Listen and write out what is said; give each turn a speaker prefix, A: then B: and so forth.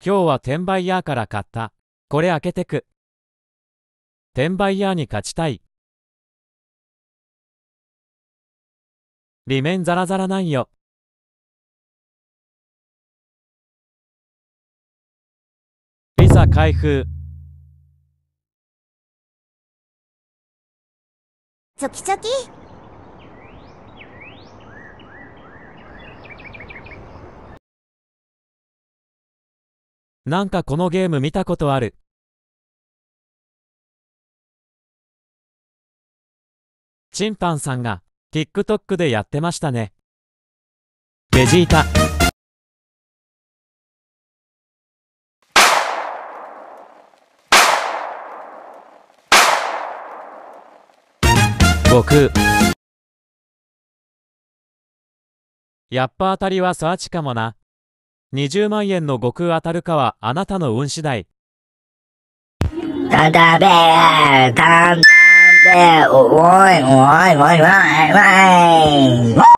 A: 今日は転売ヤーから買った。これ開けてく。転売ヤーに勝ちたい。裏面ザラザラなんよ。ビザ開封。
B: チョキチョキ
A: なんかこのゲーム見たことある。チンパンさんが TikTok でやってましたね。
C: ベジータ。
D: 僕
E: やっぱ当たりはサーチかもな。20万円の悟空当たるか
F: はあなたの運次第。たべたべおいおいおいおいおいおい